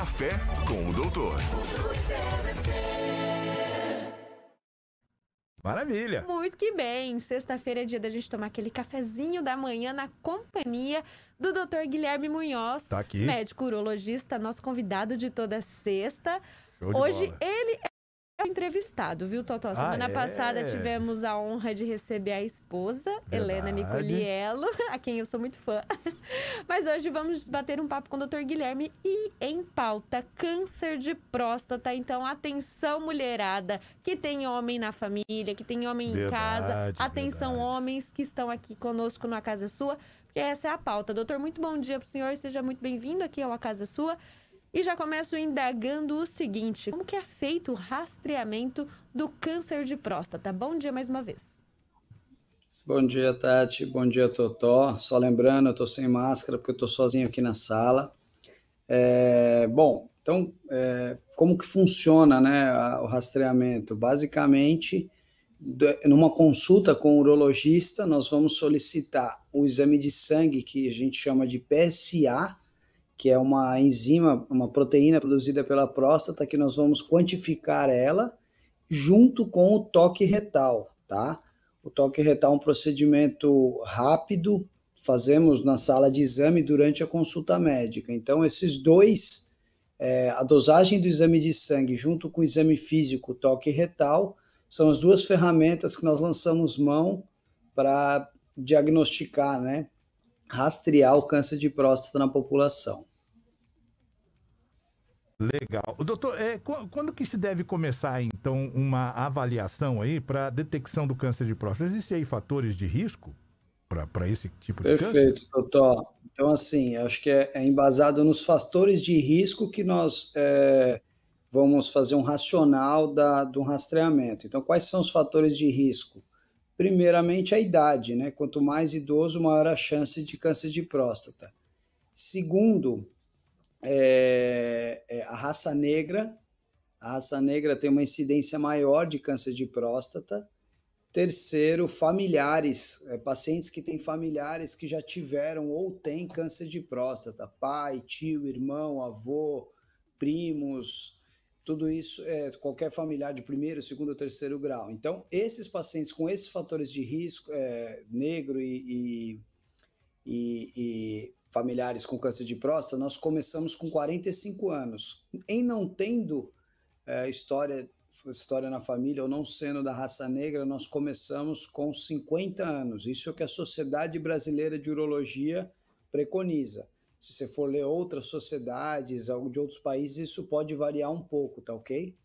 Café com o Doutor. Maravilha! Muito que bem! Sexta-feira é dia da gente tomar aquele cafezinho da manhã na companhia do Dr. Guilherme Munhoz, tá aqui. médico urologista, nosso convidado de toda sexta. Hoje bola. ele entrevistado, viu, Totó? Ah, Semana ah, é? passada tivemos a honra de receber a esposa, Verdade. Helena Nicolielo a quem eu sou muito fã. Mas hoje vamos bater um papo com o doutor Guilherme e em pauta câncer de próstata. Então, atenção, mulherada, que tem homem na família, que tem homem verdade, em casa. Atenção, verdade. homens que estão aqui conosco na Casa Sua, porque essa é a pauta. Doutor, muito bom dia para o senhor, seja muito bem-vindo aqui ao A Casa Sua. E já começo indagando o seguinte: como que é feito o rastreamento do câncer de próstata? Bom dia mais uma vez. Bom dia, Tati. Bom dia, Totó. Só lembrando, eu estou sem máscara porque eu estou sozinho aqui na sala. É, bom, então, é, como que funciona né, o rastreamento? Basicamente, numa consulta com o urologista, nós vamos solicitar o exame de sangue que a gente chama de PSA, que é uma enzima, uma proteína produzida pela próstata, que nós vamos quantificar ela junto com o toque retal, tá? O toque retal é um procedimento rápido, fazemos na sala de exame durante a consulta médica. Então, esses dois, é, a dosagem do exame de sangue junto com o exame físico, toque retal, são as duas ferramentas que nós lançamos mão para diagnosticar, né? Rastrear o câncer de próstata na população. Legal. Doutor, é, quando que se deve começar, então, uma avaliação aí para detecção do câncer de próstata? Existem aí fatores de risco para esse tipo de Perfeito, câncer? Perfeito, doutor. Então, assim, acho que é, é, embasado nos fatores de risco que nós é, vamos fazer um racional da, do rastreamento. Então, quais são os fatores de risco? Primeiramente, a idade, né? Quanto mais idoso, maior a chance de câncer de próstata. Segundo, é, é, a raça negra, a raça negra tem uma incidência maior de câncer de próstata. Terceiro, familiares, é, pacientes que têm familiares que já tiveram ou têm câncer de próstata, pai, tio, irmão, avô, primos, tudo isso é qualquer familiar de primeiro, segundo ou terceiro grau. Então, esses pacientes com esses fatores de risco, é, negro e, e, e, e familiares com câncer de próstata, nós começamos com 45 anos. Em não tendo é, história, história na família ou não sendo da raça negra, nós começamos com 50 anos. Isso é o que a Sociedade Brasileira de Urologia preconiza. Se você for ler outras sociedades, algo de outros países, isso pode variar um pouco, tá ok?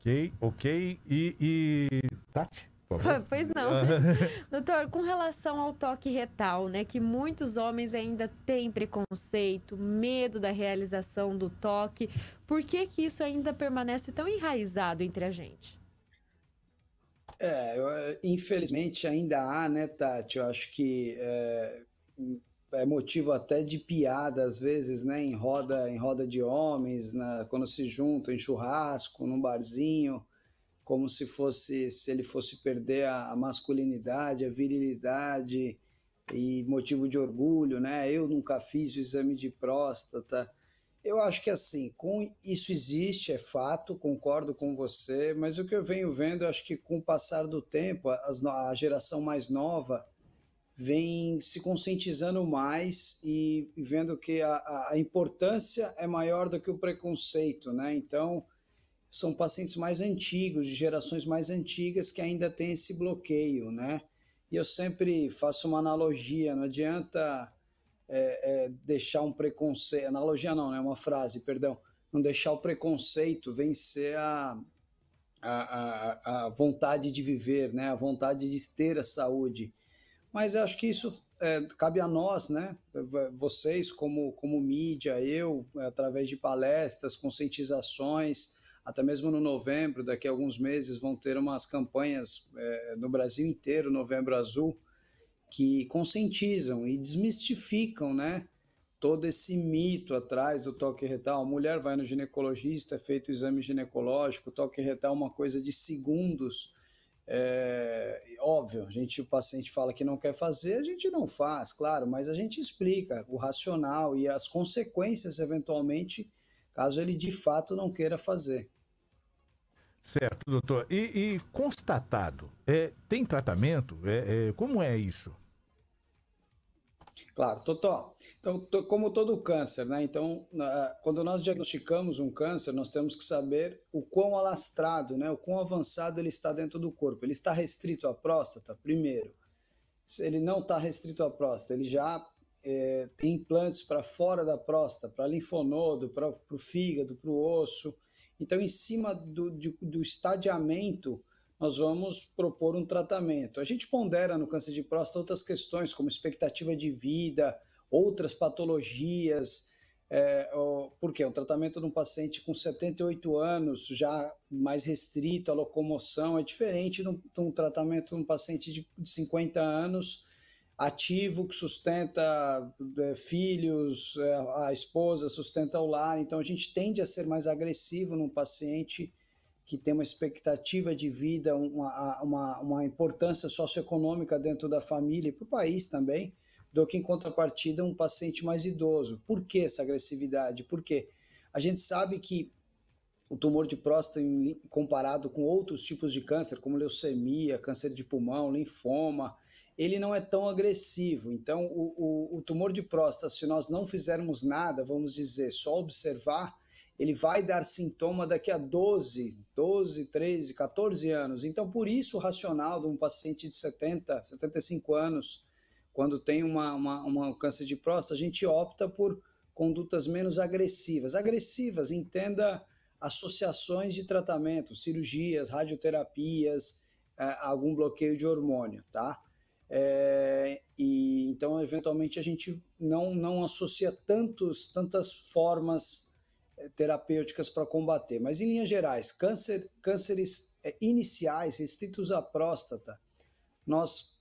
Ok, ok. E, e... Tati? Pois não. Doutor, com relação ao toque retal, né, que muitos homens ainda têm preconceito, medo da realização do toque, por que que isso ainda permanece tão enraizado entre a gente? É, eu, infelizmente ainda há, né, Tati? Eu acho que é, é, motivo até de piada às vezes, né, em roda, em roda de homens, na, né, quando se juntam em churrasco, num barzinho como se fosse se ele fosse perder a, a masculinidade, a virilidade e motivo de orgulho, né? Eu nunca fiz o exame de próstata. Eu acho que assim, com isso existe, é fato, concordo com você, mas o que eu venho vendo, eu acho que com o passar do tempo, a, a geração mais nova vem se conscientizando mais e, vendo que a, a, importância é maior do que o preconceito, né? Então, são pacientes mais antigos, de gerações mais antigas que ainda têm esse bloqueio, né? E eu sempre faço uma analogia, não adianta é, é, deixar um preconceito, analogia não, é né? uma frase, perdão, não deixar o preconceito vencer a, a, a, a, vontade de viver, né? a vontade de ter a saúde. Mas eu acho que isso é, cabe a nós, né? vocês como, como mídia, eu, através de palestras, conscientizações, até mesmo no novembro, daqui a alguns meses, vão ter umas campanhas é, no Brasil inteiro, Novembro Azul, que conscientizam e desmistificam, né? Todo esse mito atrás do toque retal. A mulher vai no ginecologista, é feito o exame ginecológico, o toque retal é uma coisa de segundos. É, óbvio, a gente, o paciente fala que não quer fazer, a gente não faz, claro, mas a gente explica o racional e as consequências, eventualmente, caso ele de fato não queira fazer. Certo, doutor. E, e constatado, é, tem tratamento? É, é, como é isso? Claro, doutor. Então, como todo câncer, né? Então, quando nós diagnosticamos um câncer, nós temos que saber o quão alastrado, né? O quão avançado ele está dentro do corpo. Ele está restrito à próstata, primeiro. Se ele não está restrito à próstata, ele já é, tem implantes para fora da próstata, para linfonodo, para o fígado, para o osso. Então, em cima do, de, do estadiamento, nós vamos propor um tratamento. A gente pondera no câncer de próstata outras questões, como expectativa de vida, outras patologias, é, porque o tratamento de um paciente com 78 anos, já mais restrito à locomoção, é diferente de um, de um tratamento de um paciente de 50 anos ativo que sustenta é, filhos, é, a esposa sustenta o lar. Então a gente tende a ser mais agressivo num paciente que tem uma expectativa de vida, uma, uma, uma importância socioeconômica dentro da família e para o país também, do que em contrapartida um paciente mais idoso. Por que essa agressividade? Porque a gente sabe que o tumor de próstata comparado com outros tipos de câncer, como leucemia, câncer de pulmão, linfoma, ele não é tão agressivo. Então, o, o, o tumor de próstata, se nós não fizermos nada, vamos dizer, só observar, ele vai dar sintoma daqui a 12, 12, 13, 14 anos. Então, por isso, o racional de um paciente de 70, 75 anos, quando tem uma, uma, uma câncer de próstata, a gente opta por condutas menos agressivas. Agressivas, entenda associações de tratamento, cirurgias, radioterapias, é, algum bloqueio de hormônio, tá? É, e então eventualmente a gente não não associa tantos tantas formas é, terapêuticas para combater, mas em linhas gerais, câncer, cânceres é, iniciais restritos à próstata, nós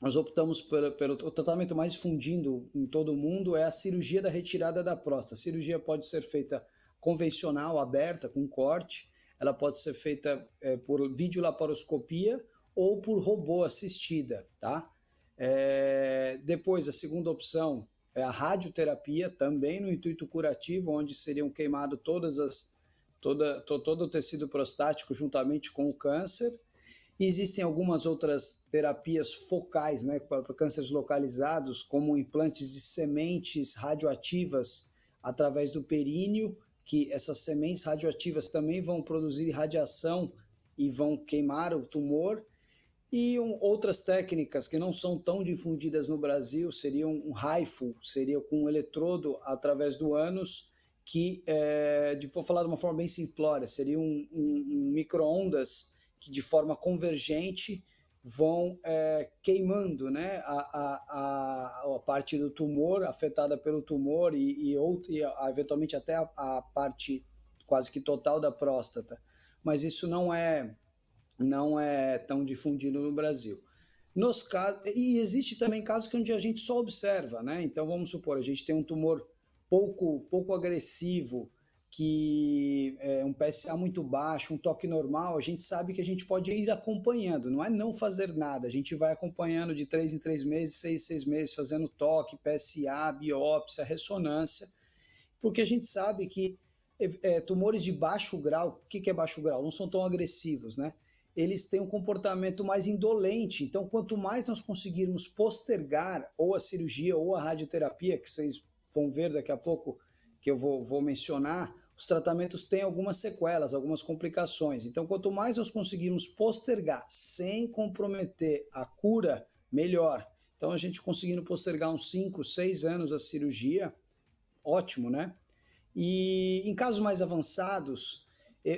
nós optamos pelo, pelo o tratamento mais fundindo em todo o mundo é a cirurgia da retirada da próstata. A cirurgia pode ser feita convencional, aberta, com corte. Ela pode ser feita é, por videolaparoscopia ou por robô assistida, tá? É, depois, a segunda opção é a radioterapia, também no intuito curativo, onde seriam queimados todas as, toda, to, todo o tecido prostático juntamente com o câncer. E existem algumas outras terapias focais, né, para cânceres localizados, como implantes de sementes radioativas através do períneo que essas sementes radioativas também vão produzir radiação e vão queimar o tumor. E um, outras técnicas que não são tão difundidas no Brasil seriam um raifo, seria com um eletrodo através do ânus, que, é, de, vou falar de uma forma bem simplória, seria um, um, um micro-ondas que de forma convergente vão é, queimando né, a, a, a, parte do tumor, afetada pelo tumor, e, e, outro, e ah, eventualmente até a, a, parte quase que total da próstata. Mas isso não é, não é tão difundido no Brasil. Nos casos, e existe também casos que onde a gente só observa, né? Então vamos supor, a gente tem um tumor pouco, pouco agressivo que é, um PSA muito baixo, um toque normal, a gente sabe que a gente pode ir acompanhando, não é não fazer nada, a gente vai acompanhando de três em três meses, seis em seis meses, fazendo toque, PSA, biópsia, ressonância, porque a gente sabe que é, é, tumores de baixo grau, o que, que é baixo grau? Não são tão agressivos, né? Eles têm um comportamento mais indolente, então quanto mais nós conseguirmos postergar ou a cirurgia ou a radioterapia, que vocês vão ver daqui a pouco que eu vou, vou mencionar, os tratamentos têm algumas sequelas, algumas complicações. Então, quanto mais nós conseguirmos postergar sem comprometer a cura, melhor. Então, a gente conseguindo postergar uns 5, 6 anos a cirurgia, ótimo, né? E em casos mais avançados,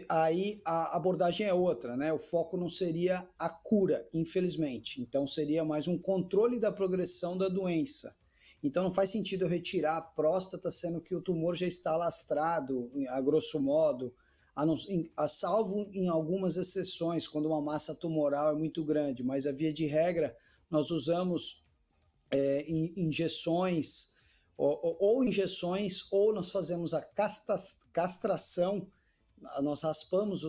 aí a abordagem é outra, né? O foco não seria a cura, infelizmente. Então, seria mais um controle da progressão da doença então não faz sentido eu retirar a próstata, sendo que o tumor já está lastrado, a grosso modo, a, não, a salvo em algumas exceções, quando uma massa tumoral é muito grande, mas a via de regra, nós usamos é, injeções, ou, ou, injeções, ou nós fazemos a castração, nós raspamos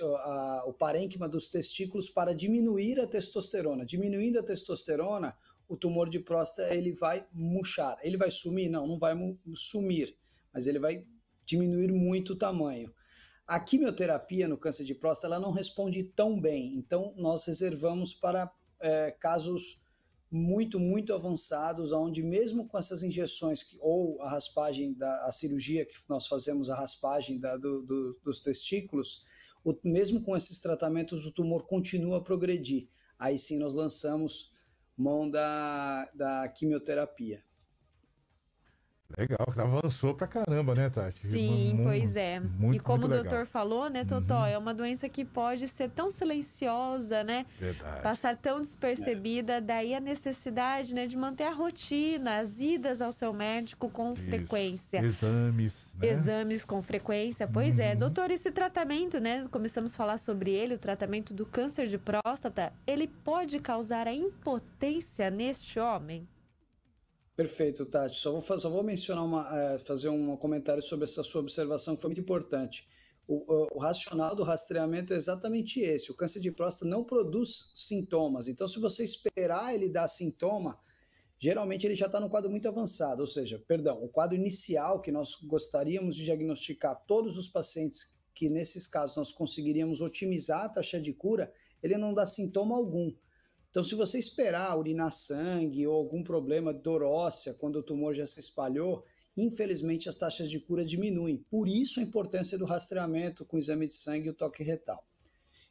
a, o parênquima dos testículos para diminuir a testosterona. Diminuindo a testosterona, o tumor de próstata ele vai murchar. Ele vai sumir? Não, não vai sumir, mas ele vai diminuir muito o tamanho. A quimioterapia no câncer de próstata ela não responde tão bem, então nós reservamos para é, casos muito, muito avançados, onde mesmo com essas injeções que, ou a raspagem da a cirurgia que nós fazemos, a raspagem da, do, do, dos testículos, o, mesmo com esses tratamentos o tumor continua a progredir. Aí sim nós lançamos mão da, da quimioterapia. Legal, avançou pra caramba, né, Tati? Sim, muito, pois é. Muito, e como o legal. doutor falou, né, uhum. Totó, uhum. é uma doença que pode ser tão silenciosa, né? Verdade. Passar tão despercebida, é. daí a necessidade, né, de manter a rotina, as idas ao seu médico com Isso. frequência. Exames, né? Exames com frequência, pois é. uhum. é. Doutor, esse tratamento, né, começamos a falar sobre ele, o tratamento do câncer de próstata, ele pode causar a impotência neste homem? Perfeito, Tati. Só vou, só vou mencionar uma, é, fazer um comentário sobre essa sua observação que foi muito importante. O, o, racional do rastreamento é exatamente esse. O câncer de próstata não produz sintomas. Então, se você esperar ele dar sintoma, geralmente ele já está no quadro muito avançado. Ou seja, perdão, o quadro inicial que nós gostaríamos de diagnosticar todos os pacientes que nesses casos nós conseguiríamos otimizar a taxa de cura, ele não dá sintoma algum. Então, se você esperar urinar sangue ou algum problema dor óssea quando o tumor já se espalhou, infelizmente as taxas de cura diminuem. Por isso a importância do rastreamento com exame de sangue e o toque retal.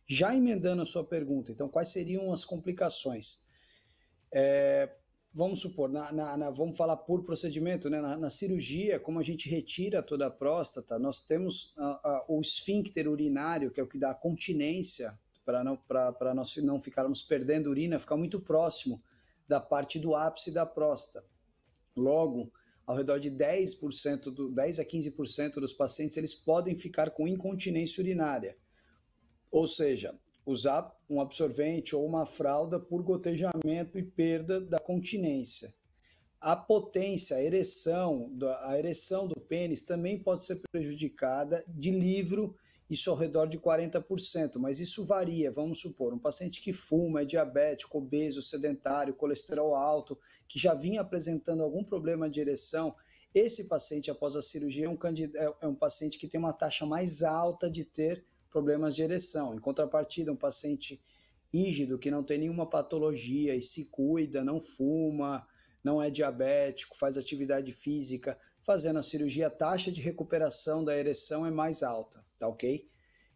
Já emendando a sua pergunta, então, quais seriam as complicações? É, vamos supor, na, na, na, vamos falar por procedimento, né? na, cirurgia, como a gente retira toda a próstata, nós temos a, a, o esfíncter urinário, que é o que dá a continência para não, para nós não ficarmos perdendo urina, ficar muito próximo da parte do ápice da próstata. Logo, ao redor de 10%, do, 10 a 15% dos pacientes eles podem ficar com incontinência urinária. Ou seja, usar um absorvente ou uma fralda por gotejamento e perda da continência. A potência, a ereção, a ereção do pênis também pode ser prejudicada de livro isso ao redor de 40%, mas isso varia, vamos supor, um paciente que fuma, é diabético, obeso, sedentário, colesterol alto, que já vinha apresentando algum problema de ereção, esse paciente após a cirurgia é um, é, é um paciente que tem uma taxa mais alta de ter problemas de ereção. Em contrapartida, um paciente rígido, que não tem nenhuma patologia e se cuida, não fuma, não é diabético, faz atividade física, fazendo a cirurgia, a taxa de recuperação da ereção é mais alta, tá ok?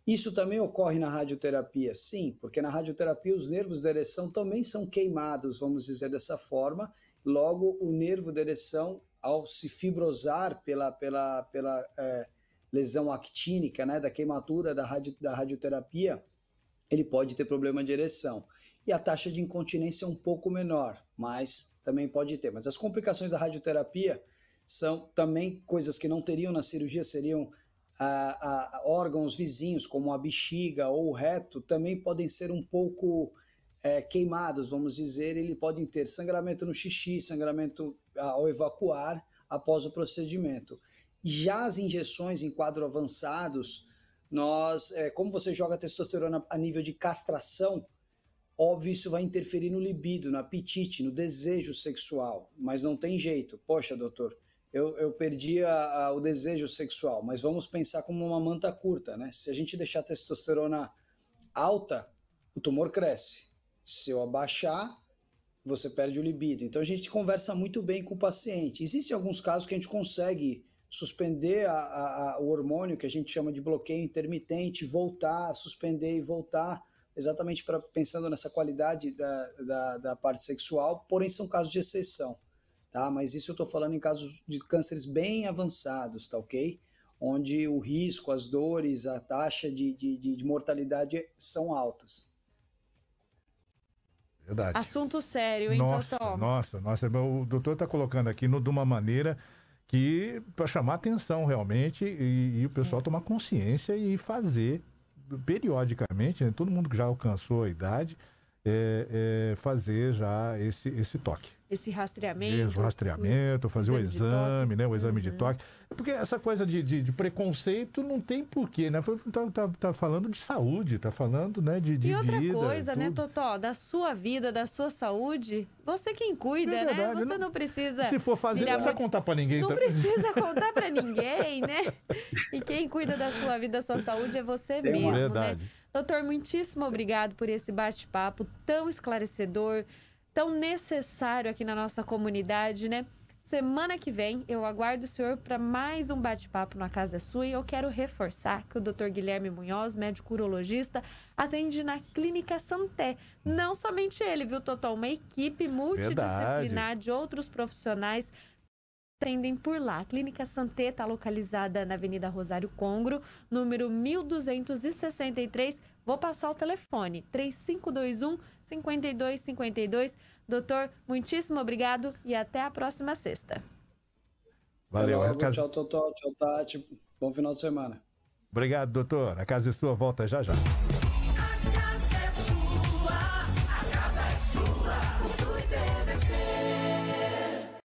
Isso também ocorre na radioterapia, sim, porque na radioterapia os nervos da ereção também são queimados, vamos dizer dessa forma. Logo, o nervo da ereção, ao se fibrosar pela, pela, pela é, lesão actínica, né, da queimadura da, radio, da radioterapia, ele pode ter problema de ereção. E a taxa de incontinência é um pouco menor, mas também pode ter. Mas as complicações da radioterapia são também coisas que não teriam na cirurgia, seriam a, órgãos vizinhos, como a bexiga ou o reto, também podem ser um pouco é, queimados, vamos dizer, ele podem ter sangramento no xixi, sangramento ao evacuar após o procedimento. Já as injeções em quadro avançados, nós, é, como você joga testosterona a nível de castração, óbvio isso vai interferir no libido, no apetite, no desejo sexual, mas não tem jeito. Poxa, doutor, eu, eu perdi a, a, o desejo sexual, mas vamos pensar como uma manta curta, né? Se a gente deixar a testosterona alta, o tumor cresce. Se eu abaixar, você perde o libido. Então a gente conversa muito bem com o paciente. Existem alguns casos que a gente consegue suspender a, o hormônio, que a gente chama de bloqueio intermitente, voltar, suspender e voltar, exatamente pra, pensando nessa qualidade da, da, da parte sexual, porém são casos de exceção tá? Mas isso eu estou falando em casos de cânceres bem avançados, tá ok? Onde o risco, as dores, a taxa de, de, de mortalidade são altas. Verdade. Assunto sério, hein, nossa, Totó? Nossa, nossa, o doutor está colocando aqui no, de uma maneira que para chamar atenção realmente e, e o pessoal é. tomar consciência e fazer periodicamente, né, todo mundo que já alcançou a idade, é, é, fazer já esse, esse toque esse rastreamento. Isso, rastreamento, fazer o exame, né? O exame de uhum. toque. Porque essa coisa de, de, de preconceito não tem porquê, né? Tá, tá, tá, falando de saúde, tá falando, né, de, de E outra vida, coisa, né, tudo. né, Totó, da sua vida, da sua saúde, você é quem cuida, é né? verdade, né? Você não, não, precisa. Se for fazer, não precisa contar pra ninguém. Não tá... precisa contar pra ninguém, né? E quem cuida da sua vida, da sua saúde é você mesmo, né? verdade. né? Doutor, muitíssimo obrigado por esse bate-papo tão esclarecedor tão necessário aqui na nossa comunidade, né? Semana que vem eu aguardo o senhor para mais um bate-papo na Casa Sua e eu quero reforçar que o Dr. Guilherme Munhoz, médico urologista, atende na Clínica Santé. Não somente ele, viu, Totó? Uma equipe multidisciplinar Verdade. de outros profissionais atendem por lá. A Clínica Santé está localizada na Avenida Rosário Congro, número 1263. Vou passar o telefone: 3521 5252. Doutor, muitíssimo obrigado e até a próxima sexta. Valeu, Valeu Cas... Tchau, Totó. Tchau, Tati. Bom final de semana. Obrigado, doutor. A casa é sua, volta já já.